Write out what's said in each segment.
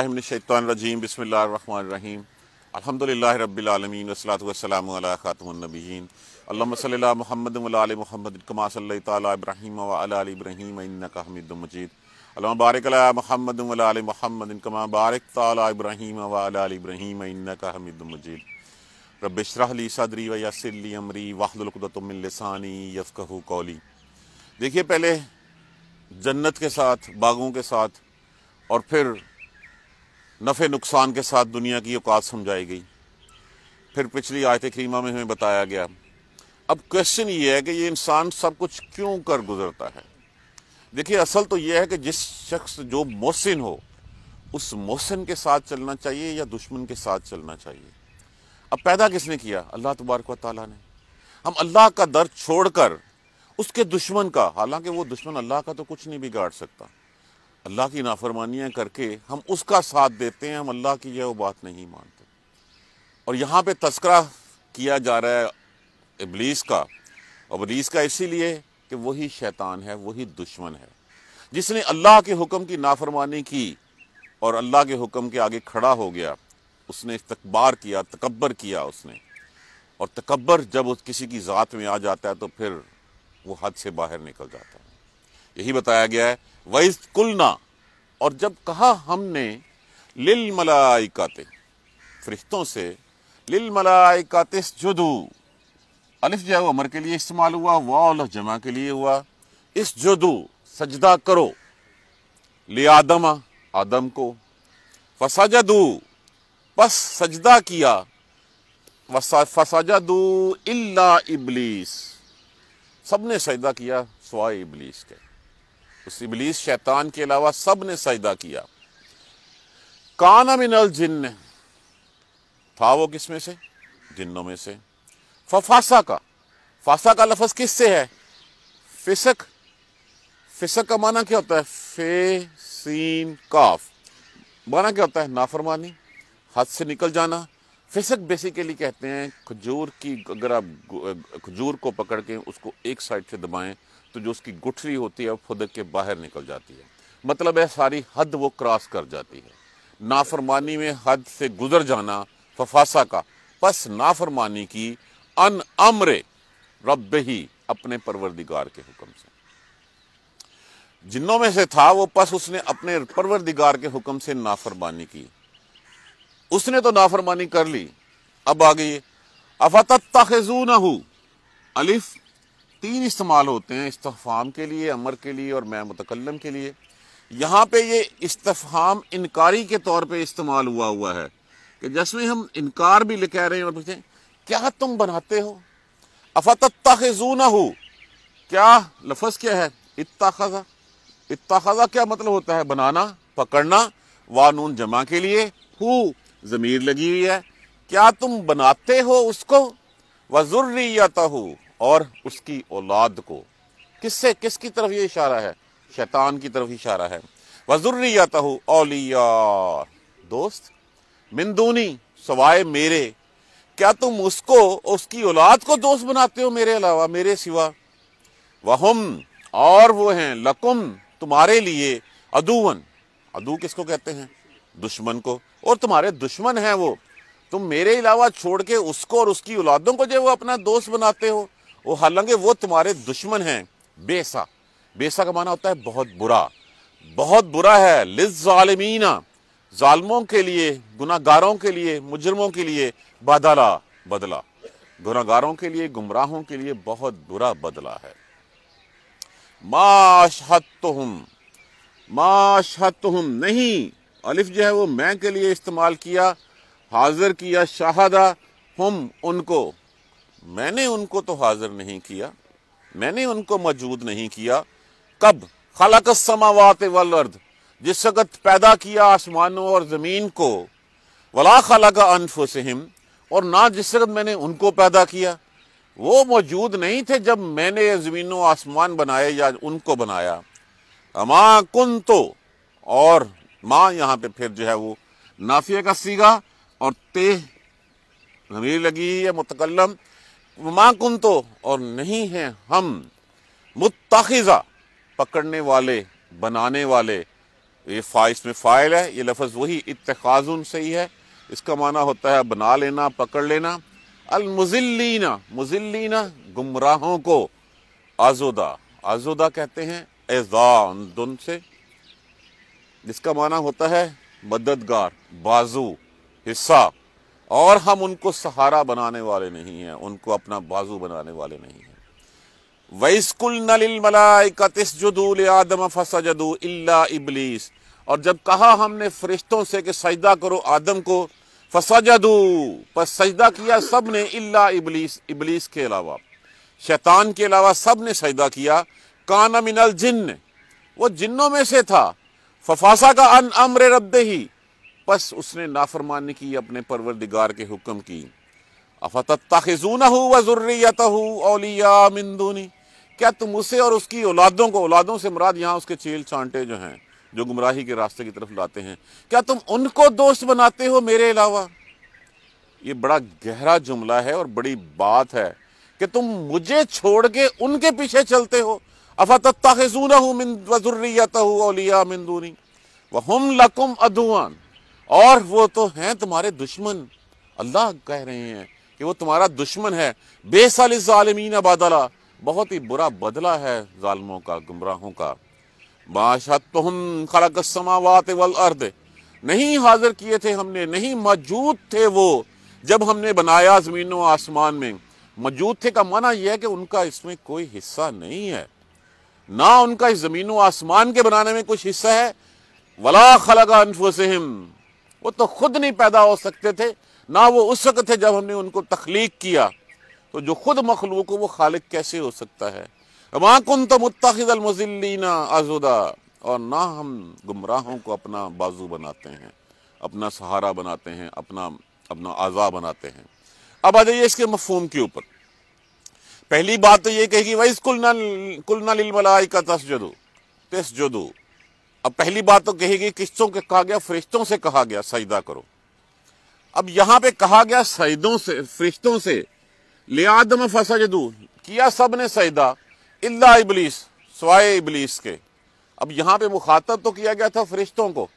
रजीम बसमीम अलहमदिल्ला रबीआलमीन वसलाम ख़ातमनबीन अल्लाम महमद महमद कमा सल तब्राहीम बारक महमद महमद बारक तब्राहीम वब्राहीम हमिदमजीद रबशरली सदरी वसली अमरी वाहदुलकुदतमिलसानी यफ़ू कौली देखिए पहले जन्नत के साथ बागों के साथ और फिर नफ़े नुकसान के साथ दुनिया की औकात समझाई गई फिर पिछली आयत करीमा में हमें बताया गया अब क्वेश्चन ये है कि ये इंसान सब कुछ क्यों कर गुजरता है देखिए असल तो यह है कि जिस शख्स जो मोहसिन हो उस मोहसिन के साथ चलना चाहिए या दुश्मन के साथ चलना चाहिए अब पैदा किसने किया अल्लाह तबारक ताली ने हम अल्लाह का दर छोड़कर उसके दुश्मन का हालांकि वो दुश्मन अल्लाह का तो कुछ नहीं बिगाड़ सकता अल्लाह की नाफरमानियाँ करके हम उसका साथ देते हैं हम अल्लाह की यह वो बात नहीं मानते और यहाँ पे तस्करा किया जा रहा है इबलीस का इबलीस का इसीलिए कि वही शैतान है वही दुश्मन है जिसने अल्लाह के हुक्म की नाफरमानी की और अल्लाह के हुक्म के आगे खड़ा हो गया उसने इस्तकबार किया तकबर किया उसने और तकबर जब उस किसी की ज़ात में आ जाता है तो फिर वो हद से बाहर निकल जाता है यही बताया गया है वैस कुलना और जब कहा हमने लिल मलाइकाते फरिश्तों से लिल मलाइकाते जुदू अलिफ जो है वो अमर के लिए इस्तेमाल हुआ वाल जमा के लिए हुआ इस जुदू सजदा करो ले आदम आदम को फसाजा दू बस सजदा किया फसाजा दू इल्ला इबलीस सबने सजदा किया सवाए इबलीस के उस इबलीस शैतान के अलावा सब ने सजदा किया काना मिनल जिन था वो किस में से जिन्नों में से फफासा का फासा का लफज किस से है फिसक फिसक का माना क्या होता है फे सीन काफ माना क्या होता है नाफरमानी हद से निकल जाना फिसक बेसिकली कहते हैं खजूर की अगर आप खजूर को पकड़ के उसको एक साइड से दबाएं तो जो उसकी गुठली होती है वो फुदक के बाहर निकल जाती है मतलब है सारी हद वो क्रॉस कर जाती है नाफरमानी में हद से गुजर जाना फफासा का बस नाफरमानी की अन अमरे रब ही अपने परवरदिगार के हुक्म से जिन्नों में से था वो बस उसने अपने परवरदिगार के हुक्म से नाफरमानी की उसने तो नाफरमानी कर ली अब आ गई अफतजू न हो अलिफ तीन इस्तेमाल होते हैं इस्तफ़ाम के लिए अमर के लिए और मैं मुतकलम के लिए यहाँ पे ये इस्तफ़ाम इनकारी के तौर पे इस्तेमाल हुआ हुआ है कि जिसमें हम इनकार भी कह रहे हैं और पूछते हैं क्या तुम बनाते हो अफतजू न हो क्या लफज क्या है इत्ता खजा इत्ता खजा क्या मतलब होता है बनाना पकड़ना वानून जमा के लिए हु ज़मीर लगी हुई है क्या तुम बनाते हो उसको वजुर्रियत हो और उसकी औलाद को किससे किसकी तरफ ये इशारा है शैतान की तरफ इशारा है वजुर्रियत हो औलिया दोस्त मिंदूनी सवाए मेरे क्या तुम उसको उसकी औलाद को दोस्त बनाते हो मेरे अलावा मेरे सिवा वहम और वो हैं लकुम तुम्हारे लिए अदुवन अदू किसको कहते हैं दुश्मन को और तुम्हारे दुश्मन हैं वो तुम मेरे अलावा छोड़ के उसको और उसकी औलादों को जो वो अपना दोस्त बनाते हो वो हालांकि वो तुम्हारे दुश्मन हैं बेसा बेसा का माना होता है बहुत बुरा बहुत बुरा है लिजालमीना ालमों के लिए गुनागारों के लिए मुजरमों के लिए बदला बदला गुनागारों के लिए गुमराहों के लिए बहुत बुरा बदला है माशहत माशहत नहीं अलिफ जो है वो मैं के लिए इस्तेमाल किया हाजिर किया शाहदा हम उनको मैंने उनको तो हाजिर नहीं किया मैंने उनको मौजूद नहीं किया कब खलक समावात वल अर्द जिस वक़्त पैदा किया आसमानों और ज़मीन को वला खलक सहम और ना जिस वक़्त मैंने उनको पैदा किया वो मौजूद नहीं थे जब मैंने ज़मीनों आसमान बनाए या उनको बनाया अमा कुन तो और माँ यहाँ पे फिर जो है वो नाफिया का सीगा और तेह हमीर लगी है मुतकलम माँ कुन तो और नहीं है हम मुतखज़ा पकड़ने वाले बनाने वाले ये फाइस में फ़ाइल है ये लफ्ज़ वही से ही है इसका माना होता है बना लेना पकड़ लेना अलमुजिल्लिना मुजिल्लिना गुमराहों को आजोदा आजोदा कहते हैं एजान दुन से जिसका माना होता है मददगार बाजू हिस्सा और हम उनको सहारा बनाने वाले नहीं हैं उनको अपना बाजू बनाने वाले नहीं हैं वैस्कुल नलिल आदम जदू इल्ला इबलीस और जब कहा हमने फरिश्तों से कि सजदा करो आदम को फसा जदू पर सजदा किया सब ने इल्ला इबलीस इबलीस के अलावा शैतान के अलावा सब ने सजदा किया काना मिनल जिन्न वो जिन्नों में से था फफासा का अन अम्र रब ही बस उसने नाफरमानी की अपने परवरदिगार के हुक्म की अफतजून हो व ज़ुर्रियत हो अलिया क्या तुम उसे और उसकी औलादों को औलादों से मुराद यहाँ उसके चेल चांटे जो हैं जो गुमराही के रास्ते की तरफ लाते हैं क्या तुम उनको दोस्त बनाते हो मेरे अलावा ये बड़ा गहरा जुमला है और बड़ी बात है कि तुम मुझे छोड़ के उनके पीछे चलते हो और वो तो हैं तुम्हारे दुश्मन अल्लाह कह रहे हैं कि वो तुम्हारा दुश्मन है बेसल बदला बहुत ही बुरा बदला है जालमों का गुमराहों का माशत वल अर्द नहीं हाजिर किए थे हमने नहीं मौजूद थे वो जब हमने बनाया जमीनों आसमान में मौजूद थे का माना यह है कि उनका इसमें कोई हिस्सा नहीं है ना उनका इस ज़मीन व आसमान के बनाने में कुछ हिस्सा है वला खलगा अनफुसहिम वो तो खुद नहीं पैदा हो सकते थे ना वो उस वक्त थे जब हमने उनको तख्लीक किया तो जो खुद मखलूक हो वो खालिक कैसे हो सकता है माँ कन तो मुतखदलमजिल्लिना आजुदा और ना हम गुमराहों को अपना बाजू बनाते हैं अपना सहारा बनाते हैं अपना अपना आज़ा बनाते हैं अब आ जाइए इसके मफहम के ऊपर पहली बात तो ये कहेगी वही कुल ना लील मलाई का तस जदू तस जदू अब पहली बात तो कहेगी किस्तों के कहा गया फरिश्तों से कहा गया सईदा करो अब यहां पे कहा गया सईदों से फरिश्तों से ले आदम जदू किया सब ने सईदा इल्ला इबलीस स्वाय इबलीस के अब यहां पे मुखातब तो किया गया था फरिश्तों को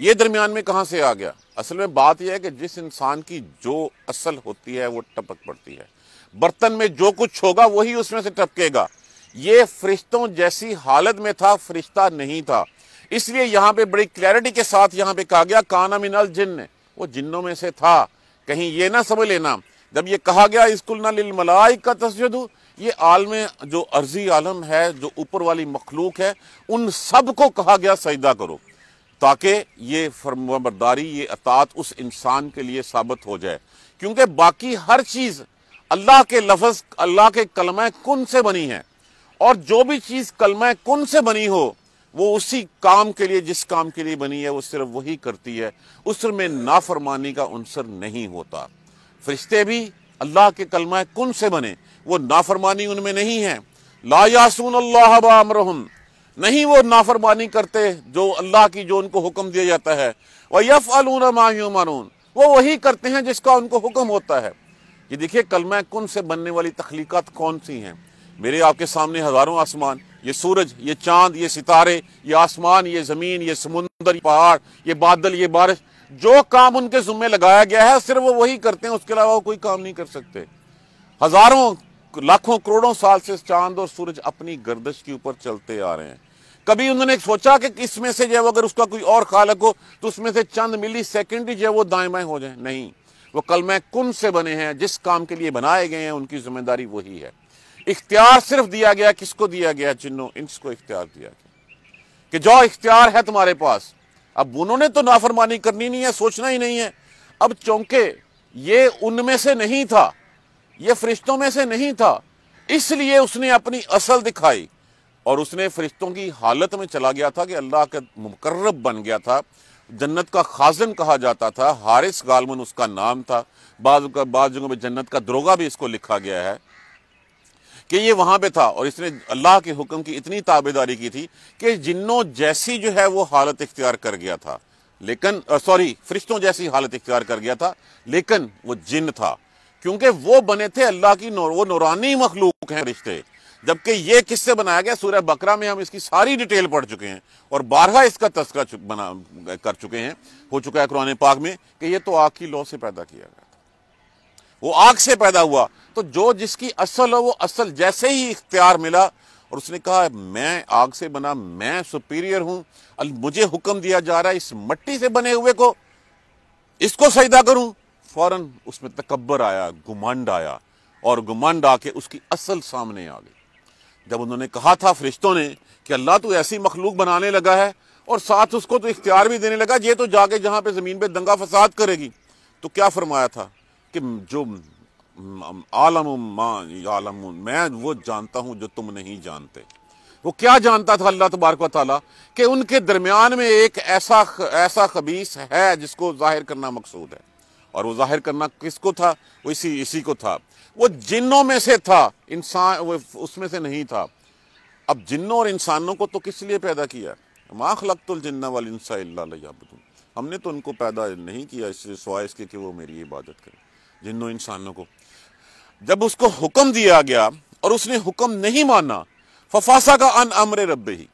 ये दरमियान में कहां से आ गया असल में बात यह है कि जिस इंसान की जो असल होती है वो टपक पड़ती है बर्तन में जो कुछ होगा वही उसमें से टपकेगा ये फरिश्तों जैसी हालत में था फरिश्ता नहीं था इसलिए यहाँ पे बड़ी क्लैरिटी के साथ यहाँ पे कहा गया काना मिनल जिन वो जिन्नों में से था कहीं ये ना समझ लेना जब ये कहा गया इसकुल मलाइ का तस्जुद ये आलम जो अर्जी आलम है जो ऊपर वाली मखलूक है उन सब को कहा गया सजदा करो ताकि ये फर्मबरदारी ये अतात उस इंसान के लिए साबित हो जाए क्योंकि बाकी हर चीज़ अल्लाह के लफज अल्लाह के कलम कन से बनी है और जो भी चीज़ कलम कन से बनी हो वो उसी काम के लिए जिस काम के लिए बनी है वो सिर्फ वही करती है उसमें नाफरमानी का अंसर नहीं होता फरिश्ते भी अल्लाह के कलम कन से बने वो नाफरमानी उनमें नहीं है ला यासून अल्लाह नहीं वो नाफरमानी करते जो अल्लाह की जो उनको हुक्म दिया जाता है वह यफ़ अलून वो वही करते हैं जिसका उनको हुक्म होता है ये देखिए कलमा कुन से बनने वाली तख्लीक़ात कौन सी हैं मेरे आपके सामने हज़ारों आसमान ये सूरज ये चांद ये सितारे ये आसमान ये ज़मीन ये समुंदर ये पहाड़ ये बादल ये बारिश जो काम उनके ज़ुम्मे लगाया गया है सिर्फ वो वही करते हैं उसके अलावा वो कोई काम नहीं कर सकते हज़ारों लाखों करोड़ों साल से चांद और सूरज अपनी गर्दश के ऊपर चलते आ रहे हैं कभी उन्होंने सोचा कि इसमें से जो अगर उसका कोई और खालक हो तो उसमें से चंद मिली सेकेंड ही जो वो दाएं बाएं हो जाए नहीं वो में कुन से बने हैं जिस काम के लिए बनाए गए हैं उनकी जिम्मेदारी वही है इख्तियार सिर्फ दिया गया किसको दिया गया चिन्हों इनको इख्तियार दिया गया कि जो इख्तियार है तुम्हारे पास अब उन्होंने तो नाफरमानी करनी नहीं है सोचना ही नहीं है अब चौंके ये उनमें से नहीं था ये फरिश्तों में से नहीं था इसलिए उसने अपनी असल दिखाई और उसने फरिश्तों की हालत में चला गया था कि अल्लाह का मुकर्रब बन गया था जन्नत का खाजन कहा जाता था हारिस गालमन उसका नाम था बाद बाज जगहों पर जन्नत का दरोगा भी इसको लिखा गया है कि ये वहां पे था और इसने अल्लाह के हुक्म की इतनी ताबेदारी की थी कि जिन्नों जैसी जो है वो हालत इख्तियार कर गया था लेकिन सॉरी फरिश्तों जैसी हालत इख्तियार कर गया था लेकिन वो जिन था क्योंकि वो बने थे अल्लाह की नौ, वो नौरानी मखलूक हैं रिश्ते जबकि ये किससे बनाया गया सूर्य बकरा में हम इसकी सारी डिटेल पढ़ चुके हैं और बारह इसका तस्करा बना कर चुके हैं हो चुका है कुरान पाक में कि ये तो आग की लौ से पैदा किया गया था वो आग से पैदा हुआ तो जो जिसकी असल हो वो असल जैसे ही इख्तियार मिला और उसने कहा मैं आग से बना मैं सुपीरियर हूं मुझे हुक्म दिया जा रहा है इस मट्टी से बने हुए को इसको सजदा करूं फौरन उसमें तकबर आया घुमंड आया और घुमंड आके उसकी असल सामने आ गई जब उन्होंने कहा था फरिश्तों ने कि अल्लाह तो ऐसी मखलूक बनाने लगा है और साथ उसको तो इख्तियार भी देने लगा ये तो जाके जहाँ पे ज़मीन पे दंगा फसाद करेगी तो क्या फरमाया था कि जो आलम आलम मैं वो जानता हूँ जो तुम नहीं जानते वो क्या जानता था अल्लाह तबारक ताली कि उनके दरमियान में एक ऐसा ऐसा खबीस है जिसको जाहिर करना मकसूद है और वो जाहिर करना किसको था वो इसी इसी को था वो जिन्नों में से था इंसान उसमें से नहीं था अब जिन्नों और इंसानों को तो किस लिए पैदा किया माँ खलकतुलजन्ना वाल अल्लाबून हमने तो उनको पैदा नहीं किया इससे सवाए इसके कि वो मेरी इबादत करें जिन्नों इंसानों को जब उसको हुक्म दिया गया और उसने हुक्म नहीं माना फफासा का अन अमर रब ही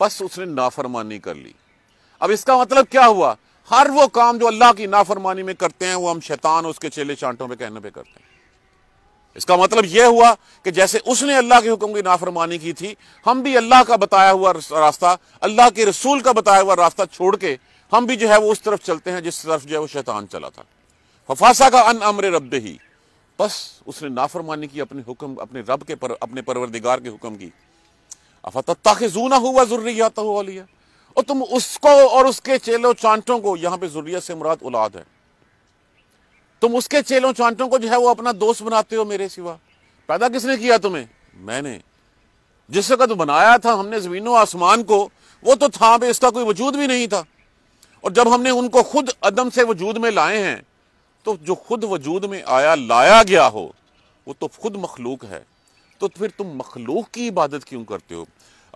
बस उसने नाफरमानी कर ली अब इसका मतलब क्या हुआ हर वो काम जो अल्लाह की नाफरमानी में करते हैं वो हम शैतान उसके चेले चांटों पे कहने पे करते हैं इसका मतलब यह हुआ कि जैसे उसने अल्लाह के हुक्म की नाफरमानी की थी हम भी अल्लाह का बताया हुआ रास्ता अल्लाह के रसूल का बताया हुआ रास्ता छोड़ के हम भी जो है वो उस तरफ चलते हैं जिस तरफ जो है वो शैतान चला था फफासा का अन अमर रब ही बस उसने नाफरमानी की अपने हुक्म अपने रब के पर अपने परवरदिगार के हुक्म की अफतः खिजूना हुआ आता हुआ और तुम उसको और उसके चेलो चांटों को यहाँ पे जरूरिया से मुराद उलाद है तुम उसके चेलों चांटों को जो है वो अपना दोस्त बनाते हो मेरे सिवा पैदा किसने किया तुम्हें मैंने जिस वक्त बनाया था हमने ज़मीनों आसमान को वो तो था भाई इसका कोई वजूद भी नहीं था और जब हमने उनको खुद अदम से वजूद में लाए हैं तो जो खुद वजूद में आया लाया गया हो वो तो खुद मखलूक है तो फिर तुम मखलूक की इबादत क्यों करते हो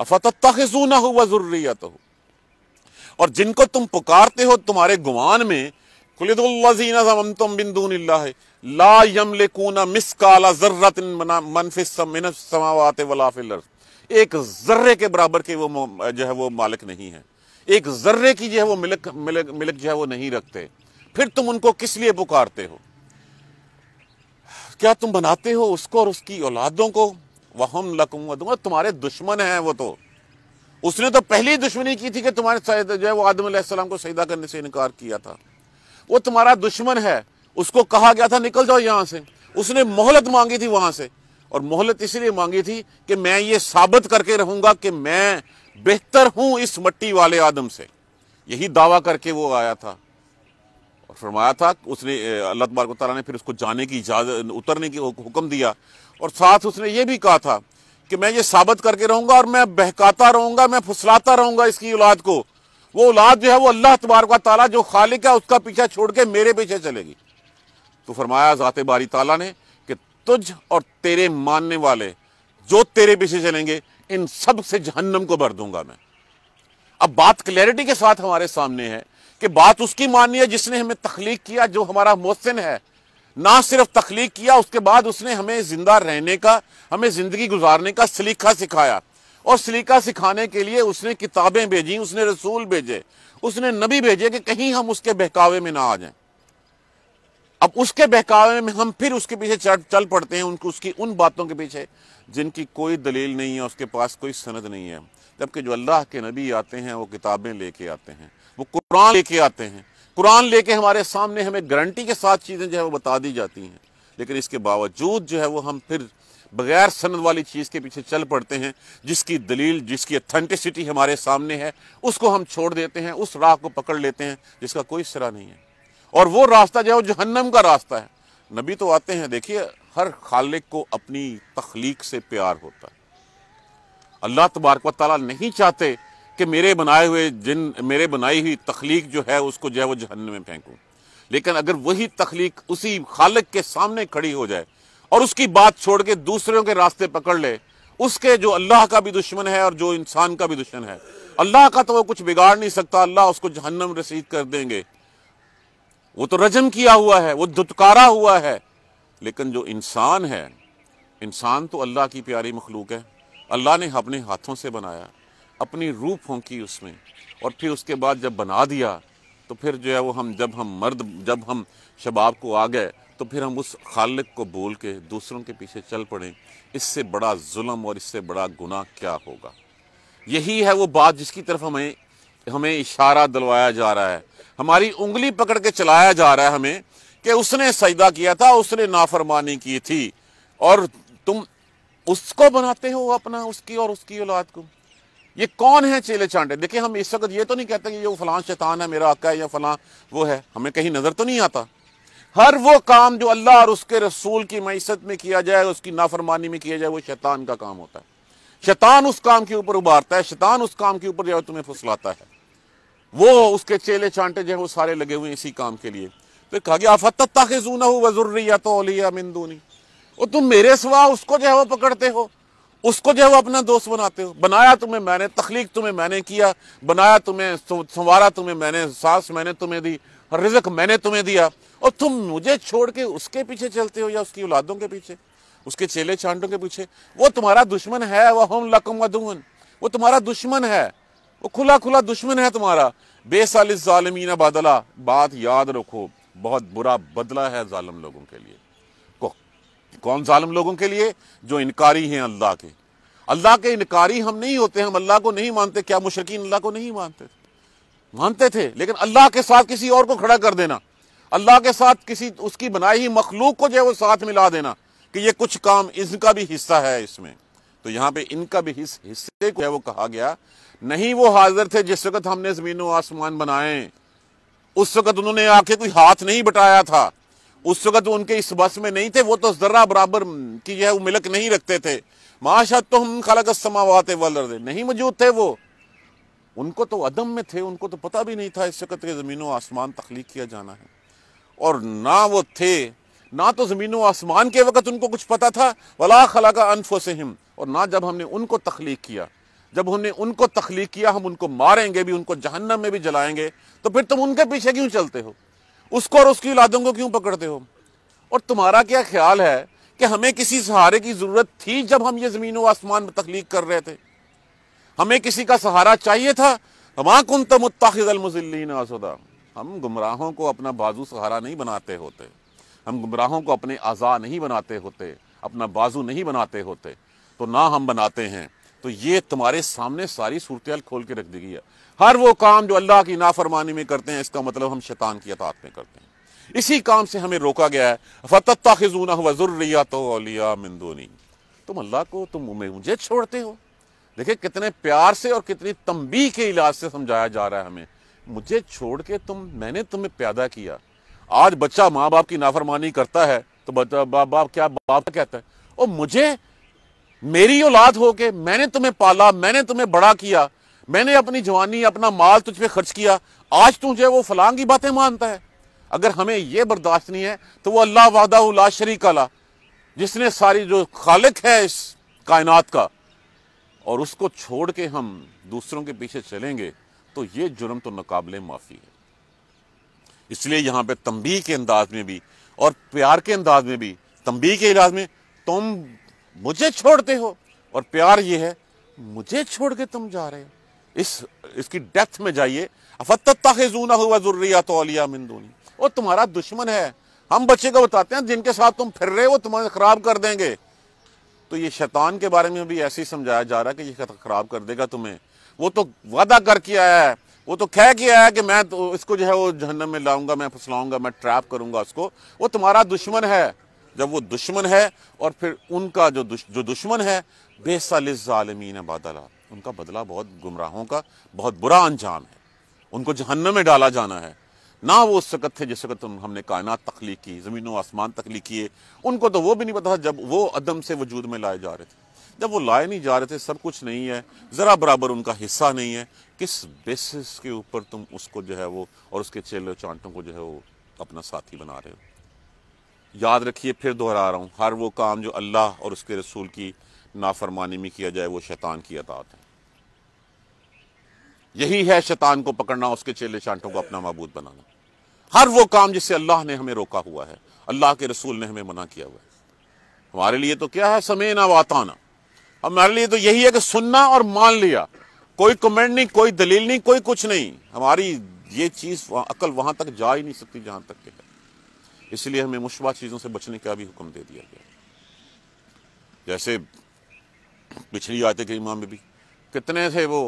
अफतू ना हो जरूरी या तो और जिनको तुम पुकारते हो तुम्हारे गुमान में एक जर्रे के बराबर के वो जो है वो मालिक नहीं है एक जर्रे की जो है वो मिलक मिलक मिलक जो है वो नहीं रखते फिर तुम उनको किस लिए पुकारते हो क्या तुम बनाते हो उसको और उसकी औलादों को वहम लकुम दूंगा तुम्हारे दुश्मन हैं वो तो उसने तो पहली दुश्मनी की थी कि तुम्हारे जो है वो आदम को सईदा करने से इनकार किया था वो तुम्हारा दुश्मन है उसको कहा गया था निकल जाओ यहाँ से उसने मोहलत मांगी थी वहां से और मोहलत इसलिए मांगी थी कि मैं ये साबित करके रहूंगा कि मैं बेहतर हूं इस मट्टी वाले आदम से यही दावा करके वो आया था और फरमाया था उसने अल्लाह तबारक तारा ने फिर उसको जाने की इजाज़त उतरने की हुक्म दिया और साथ उसने ये भी कहा था कि मैं ये साबित करके रहूंगा और मैं बहकाता रहूंगा मैं फुसलाता रहूंगा इसकी औलाद को वो औलाद जो है वो अल्लाह तबारक ताला जो खालिक है उसका पीछा छोड़ के मेरे पीछे चलेगी तो फरमाया ज़ात बारी ताला ने कि तुझ और तेरे मानने वाले जो तेरे पीछे चलेंगे इन सब से जहन्नम को भर दूंगा मैं अब बात क्लैरिटी के साथ हमारे सामने है कि बात उसकी माननी है जिसने हमें तख्लीक किया जो हमारा मोहसिन है ना सिर्फ तख्लीक किया उसके बाद उसने हमें जिंदा रहने का हमें जिंदगी गुजारने का सलीका सिखाया और सलीका सिखाने के लिए उसने किताबें भेजी उसने रसूल भेजे उसने नबी भेजे कि कहीं हम उसके बहकावे में ना आ जाएं अब उसके बहकावे में हम फिर उसके पीछे चल चल पड़ते हैं उनको उसकी उन बातों के पीछे जिनकी कोई दलील नहीं है उसके पास कोई सनद नहीं है जबकि जो अल्लाह के नबी आते हैं वो किताबें लेके आते हैं वो कुरान लेके आते हैं कुरान लेके हमारे सामने हमें गारंटी के साथ चीज़ें जो है वो बता दी जाती हैं लेकिन इसके बावजूद जो है वो हम फिर बगैर सनद वाली चीज़ के पीछे चल पड़ते हैं जिसकी दलील जिसकी अथेंटिसिटी हमारे सामने है उसको हम छोड़ देते हैं उस राह को पकड़ लेते हैं जिसका कोई सिरा नहीं है और वो रास्ता जो है वो जहन्नम का रास्ता है नबी तो आते हैं देखिए हर खालिक को अपनी तख्लीक से प्यार होता है अल्लाह तबारक ताली नहीं चाहते कि मेरे बनाए हुए जिन मेरे बनाई हुई तख्लीक जो है उसको जो है वो जहन में फेंकूँ लेकिन अगर वही तख्लीक उसी खालक के सामने खड़ी हो जाए और उसकी बात छोड़ के दूसरों के रास्ते पकड़ ले उसके जो अल्लाह का भी दुश्मन है और जो इंसान का भी दुश्मन है अल्लाह का तो वो कुछ बिगाड़ नहीं सकता अल्लाह उसको जहन्नम रसीद कर देंगे वो तो रजम किया हुआ है वो धुतकारा हुआ है लेकिन जो इंसान है इंसान तो अल्लाह की प्यारी मखलूक है अल्लाह ने अपने हाथों से बनाया अपनी रूह फोंकी उसमें और फिर उसके बाद जब बना दिया तो फिर जो है वो हम जब हम मर्द जब हम शबाब को आ गए तो फिर हम उस खालिक को भूल के दूसरों के पीछे चल पड़ें इससे बड़ा जुल्म और इससे बड़ा गुनाह क्या होगा यही है वो बात जिसकी तरफ हमें हमें इशारा दिलवाया जा रहा है हमारी उंगली पकड़ के चलाया जा रहा है हमें कि उसने सजदा किया था उसने नाफरमानी की थी और तुम उसको बनाते हो अपना उसकी और उसकी औलाद को ये कौन है चेले चांटे देखिए हम इस वक्त ये तो नहीं कहते कि ये फलां शैतान है मेरा अक्का है या फलां वो है हमें कहीं नज़र तो नहीं आता हर वो काम जो अल्लाह और उसके रसूल की मीशत में किया जाए उसकी नाफरमानी में किया जाए वो शैतान का काम होता है शैतान उस काम के ऊपर उबारता है शैतान उस काम के ऊपर जो है तुम्हें फुसलाता है वो उसके चेले चांटे जो है वो सारे लगे हुए इसी काम के लिए तो कहा गया आफत ताखिजून हो वजुर्रिया तो अलिया मिंदूनी और तुम मेरे सिवा उसको जो है वो पकड़ते हो उसको जो है वो अपना दोस्त बनाते हो बनाया तुम्हें मैंने तख्लीक तुम्हें मैंने किया बनाया तुम्हें संवारा तुम्हें मैंने सांस मैंने तुम्हें दी रिजक मैंने तुम्हें दिया और तुम मुझे छोड़ के उसके पीछे चलते हो या उसकी औलादों के पीछे उसके चेले चांडों के पीछे वो तुम्हारा दुश्मन है वह हम लकम वो तुम्हारा दुश्मन है वो खुला खुला दुश्मन है तुम्हारा बेसाल ालमीना बात याद रखो बहुत बुरा बदला है ालम लोगों के लिए कौन ालम लोगों के लिए जो इनकारी हैं अल्लाह के अल्लाह के इनकारी हम नहीं होते हम अल्लाह को नहीं मानते क्या मुशरकिन अल्लाह को नहीं मानते थे मानते थे लेकिन अल्लाह के साथ किसी और को खड़ा कर देना अल्लाह के साथ किसी उसकी बनाई ही मखलूक को जो है वो साथ मिला देना कि ये कुछ काम इनका भी हिस्सा है इसमें तो यहाँ पे इनका भी हिस, हिस्से को है वो कहा गया नहीं वो हाजिर थे जिस वक्त हमने ज़मीन व आसमान बनाए उस वक्त उन्होंने आके कोई हाथ नहीं बटाया था उस वक्त उनके इस बस में नहीं थे वो तो जरा बराबर की जो है वो मिलक नहीं रखते थे माशा तो हम खलक समावाते वाले नहीं मौजूद थे वो उनको तो अदम में थे उनको तो पता भी नहीं था इस शक्त के ज़मीन व आसमान तख्लीक किया जाना है और ना वो थे ना तो ज़मीन व आसमान के वक़्त उनको कुछ पता था वला खला का अनफो से हिम और ना जब हमने उनको तख्लीक किया जब हमने उनको तख्लीक किया हम उनको मारेंगे भी उनको जहन्नम में भी जलाएंगे तो फिर तुम उनके पीछे क्यों चलते हो उसको और उसकी औलादों को क्यों पकड़ते हो और तुम्हारा क्या ख्याल है कि हमें किसी सहारे की ज़रूरत थी जब हम ये ज़मीन व आसमान में तख्लीक कर रहे थे हमें किसी का सहारा चाहिए था वहां कुन तमतमज़िल्लिन आसुदा हम गुमराहों को अपना बाजू सहारा नहीं बनाते होते हम गुमराहों को अपने आज़ा नहीं बनाते होते अपना बाजू नहीं बनाते होते तो ना हम बनाते हैं तो ये तुम्हारे सामने सारी सूरत खोल के रख दी गई है हर वो काम जो अल्लाह की नाफरमानी में करते हैं इसका मतलब हम शैतान की अतात में करते हैं इसी काम से हमें रोका गया है फ़तः खिजूना वजुर्रिया तो अलिया मंदोनी तुम अल्लाह को तुम मुझे छोड़ते हो देखिए कितने प्यार से और कितनी तंबी के इलाज से समझाया जा रहा है हमें मुझे छोड़ के तुम मैंने तुम्हें पैदा किया आज बच्चा माँ बाप की नाफरमानी करता है तो बाप बाप क्या बाप कहता है और मुझे मेरी औलाद होके मैंने तुम्हें पाला मैंने तुम्हें बड़ा किया मैंने अपनी जवानी अपना माल तुझ पर खर्च किया आज तुझे वो फलांग की बातें मानता है अगर हमें यह बर्दाश्त नहीं है तो वो अल्लाह वादा शरीक अला जिसने सारी जो खालिक है इस कायनात का और उसको छोड़ के हम दूसरों के पीछे चलेंगे तो ये जुर्म तो नकाबले माफ़ी है इसलिए यहां पे तंबी के अंदाज में भी और प्यार के अंदाज में भी तंबी के इलाज में तुम मुझे छोड़ते हो और प्यार ये है मुझे छोड़ के तुम जा रहे हो इस इसकी डेथ में जाइए अफतूना हुआ तो अलिया मिंदूनी वो तुम्हारा दुश्मन है हम बच्चे को बताते हैं जिनके साथ तुम फिर रहे हो तुम्हें खराब कर देंगे तो ये शैतान के बारे में भी ऐसे ही समझाया जा रहा है कि ये ख़राब कर देगा तुम्हें वो तो वादा करके आया है वो तो कह के आया कि मैं तो इसको जो है वो जहन्नम में लाऊंगा मैं फसलाऊंगा मैं ट्रैप करूंगा उसको वो तुम्हारा दुश्मन है जब वो दुश्मन है और फिर उनका जो दुश, जो दुश्मन है बेसालमीन बदला उनका बदला बहुत गुमराहों का बहुत बुरा अंजाम है उनको जहन्नम में डाला जाना है ना वो उस वक़्त थे जिस वक़्त हमने कायनात तख्लीक की ज़मीन व आसमान तख्लीक किए उनको तो वो भी नहीं पता था जब वो अदम से वजूद में लाए जा रहे थे जब वो लाए नहीं जा रहे थे सब कुछ नहीं है ज़रा बराबर उनका हिस्सा नहीं है किस बेसिस के ऊपर तुम उसको जो है वो और उसके चेले चांटों को जो है वो अपना साथी बना रहे हो याद रखिए फिर दोहरा रहा हूँ हर वो काम जो अल्लाह और उसके रसूल की नाफरमानी में किया जाए वो शैतान की अतात है यही है शैतान को पकड़ना उसके चेले चांटों को अपना मबूद बनाना हर वो काम जिससे अल्लाह ने हमें रोका हुआ है अल्लाह के रसूल ने हमें मना किया हुआ है हमारे लिए तो क्या है समय ना वाताना हमारे लिए तो यही है कि सुनना और मान लिया कोई कमेंट नहीं कोई दलील नहीं कोई कुछ नहीं हमारी ये चीज़ अकल वहां तक जा ही नहीं सकती जहां तक के है इसलिए हमें मुशबा चीज़ों से बचने का भी हुक्म दे दिया गया जैसे पिछली आते करीमा में भी कितने थे वो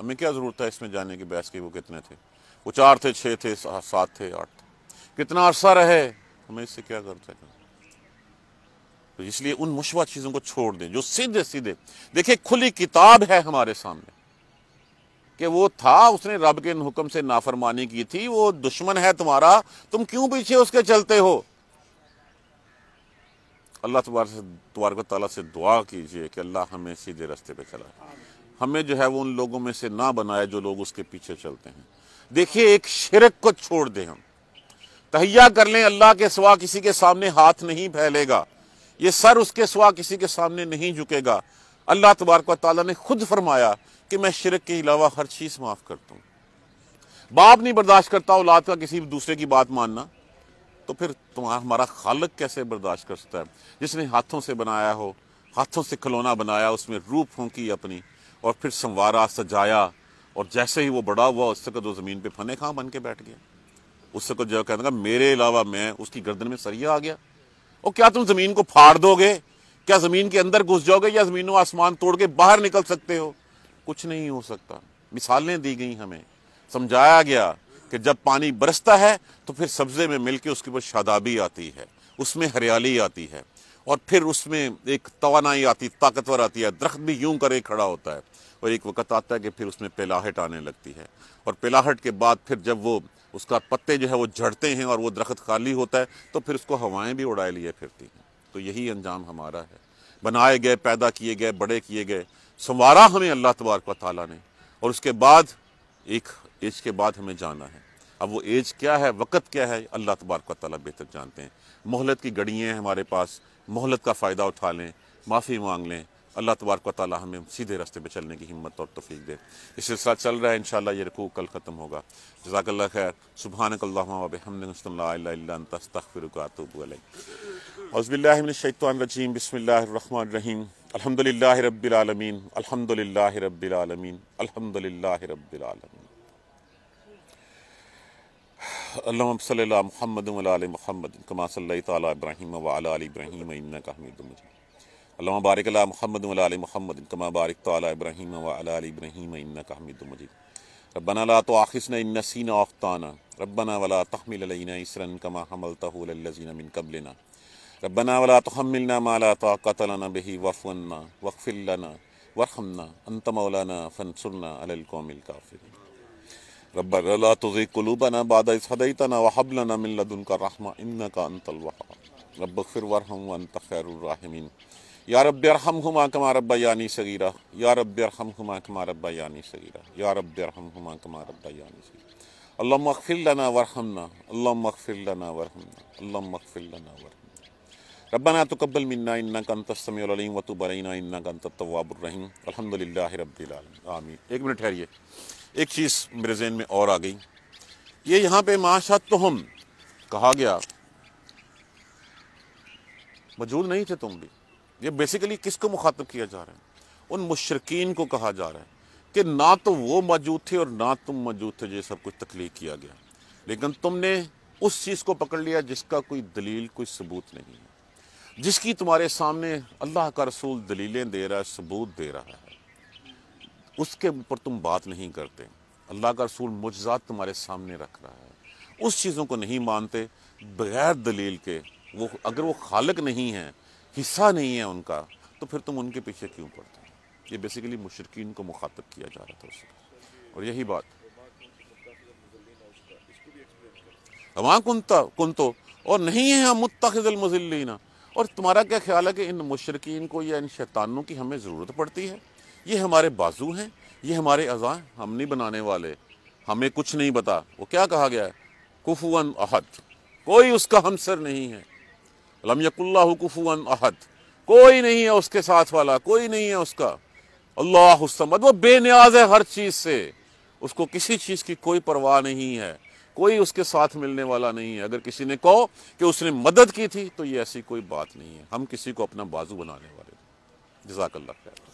हमें क्या ज़रूरत था इसमें जाने की बहस की वो कितने थे वो चार थे छः थे सात थे आठ थे कितना अरसा रहे हमें इससे क्या ज़रूरत है तो इसलिए उन मुशवा चीज़ों को छोड़ दें जो सीधे सीधे देखिए खुली किताब है हमारे सामने कि वो था उसने रब के हुक्म से नाफरमानी की थी वो दुश्मन है तुम्हारा तुम क्यों पीछे उसके चलते हो अल्लाह तबारक तबारक ताला से दुआ कीजिए कि अल्लाह हमें सीधे रास्ते पे चला हमें जो है वो उन लोगों में से ना बनाए जो लोग उसके पीछे चलते हैं देखिए एक शिरक को छोड़ दें हम तहिया कर लें अल्लाह के सिवा किसी के सामने हाथ नहीं फैलेगा ये सर उसके सिवा किसी के सामने नहीं झुकेगा अल्लाह तबारक ताली ने खुद फरमाया कि मैं शिरक के अलावा हर चीज़ माफ़ करता हूं बाप नहीं बर्दाश्त करता औलाद का किसी दूसरे की बात मानना तो फिर तुम्हारा हमारा खालक कैसे बर्दाश्त कर सकता है जिसने हाथों से बनाया हो हाथों से खिलौना बनाया उसमें रूप की अपनी और फिर संवारा सजाया और जैसे ही वो बड़ा हुआ उस वक्त वो ज़मीन पे फने खां बन के बैठ गया उस वक्त जो कहने का मेरे अलावा मैं उसकी गर्दन में सरिया आ गया और क्या तुम ज़मीन को फाड़ दोगे क्या ज़मीन के अंदर घुस जाओगे या ज़मीनों आसमान तोड़ के बाहर निकल सकते हो कुछ नहीं हो सकता मिसालें दी गई हमें समझाया गया कि जब पानी बरसता है तो फिर सब्ज़े में मिलके उसके ऊपर शादाबी आती है उसमें हरियाली आती है और फिर उसमें एक तोानाई आती ताकतवर आती है दरख्त भी यूं करे खड़ा होता है और एक वक्त आता है कि फिर उसमें पेलाहट आने लगती है और पेलाहट के बाद फिर जब वो उसका पत्ते जो है वो झड़ते हैं और वो दरख्त खाली होता है तो फिर उसको हवाएं भी उड़ाए लिए फिरती हैं तो यही अंजाम हमारा है बनाए गए पैदा किए गए बड़े किए गए संवारा हमें अल्लाह तबारक ताली ने और उसके बाद एक एज के बाद हमें जाना है अब वो एज क्या है वक़्त क्या है अल्लाह तबारक ताली बेहतर जानते हैं मोहलत की घड़ियाँ हमारे पास मोहलत का फ़ायदा उठा लें माफ़ी मांग लें अल्लाह तबारक ताली हमें सीधे रास्ते पर चलने की हिम्मत और तफीक दे इस सिलसिला चल रहा है इन शाला ये रकू कल ख़त्म होगा जजाकल्ला खैर सुबह हज़बिल्लाजीम बसमीम अलहमदिल्ला रबालमीन अलहमदिल्ला रबालमीन अलहमदिल्ला रबीआलमी महमद महमद कमा सल तब्राहिम वाल महमद महमद कमा बारक तब्राहिम वाल तो आखिसन नसीन रबना वला तहमिलना इसरन कबलना रबना वला तहमिलना माला ताकतलना बही वफ़ना वक़फ़िलना वरहमना अनत मौलाना फ़नसरना अलकौमिल रबला तुजी कलूबना बाद सदैतना वहबलना मिल्लदन का रहमा इन्न का अनतलवहा रब फिर वरहम वन तखैरमिन या रब अरहम हुमा कमा रब्बा यानी सगीरा या रब अरहम हुमा कमा रब्बा यानी सगीरा या रब अरहम हुमा कमा रब्बा यानी सगीरा अल्लाह मकफिर लना वरहमना अल्लाह मकफिर लना वरहमना अल्लाह मकफिर लना वरहमना रब्बना तकबल मिन्ना इन्ना का तस्समीम वतुबरना इन्ना का तवाबुररहीम अलहमदिल्ला रबीआलम आमीन एक मिनट ठहरिए एक चीज़ मेरे जहन में और आ गई ये यहाँ पे माशा तो हम कहा गया मौजूद नहीं थे तुम भी ये बेसिकली किसको मुखातब किया जा रहा है उन मुशरकिन को कहा जा रहा है कि ना तो वो मौजूद थे और ना तुम मौजूद थे जो सब कुछ तकलीफ किया गया लेकिन तुमने उस चीज़ को पकड़ लिया जिसका कोई दलील कोई सबूत नहीं है जिसकी तुम्हारे सामने अल्लाह का रसूल दलीलें दे रहा है सबूत दे रहा है उसके ऊपर तुम बात नहीं करते अल्लाह का रसूल मुजजात तुम्हारे सामने रख रहा है उस चीज़ों को नहीं मानते बगैर दलील के वो अगर वो खालक नहीं है हिस्सा नहीं है उनका तो फिर तुम उनके पीछे क्यों पड़ते हो ये बेसिकली मुशरकिन को मुखातब किया जा रहा था उससे और यही बात हमा कुंता कुन तो और नहीं है हम मुतखल और तुम्हारा क्या ख्याल है कि इन मुशरकिन को या इन शैतानों की हमें ज़रूरत पड़ती है ये हमारे बाजू हैं ये हमारे अज़ा हम नहीं बनाने वाले हमें कुछ नहीं पता वो क्या कहा गया है कुफुअन अहद कोई उसका हमसर नहीं है कुफुअन अहद कोई नहीं है उसके साथ वाला कोई नहीं है उसका अल्लाह समद वो बेनियाज है हर चीज़ से उसको किसी चीज़ की कोई परवाह नहीं है कोई उसके साथ मिलने वाला नहीं है अगर किसी ने कहो कि उसने मदद की थी तो ये ऐसी कोई बात नहीं है हम किसी को अपना बाजू बनाने वाले जजाकल्ला खैर